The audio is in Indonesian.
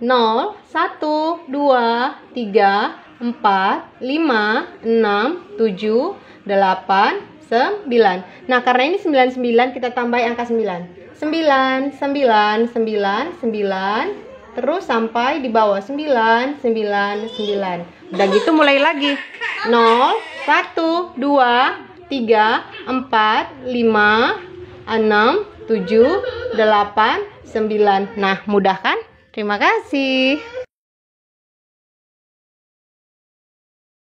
0, 1, 2, 3, 4, 5, 6, 7, 8, 9. Nah, karena ini 99 kita tambah angka 9. 9, 9, 9, 9, terus sampai di bawah 9, 9, 9. Udah gitu mulai lagi. 0, 1, 2, 3, 4, 5, 6, 7, 8, 9. Nah, mudah kan? Terima kasih.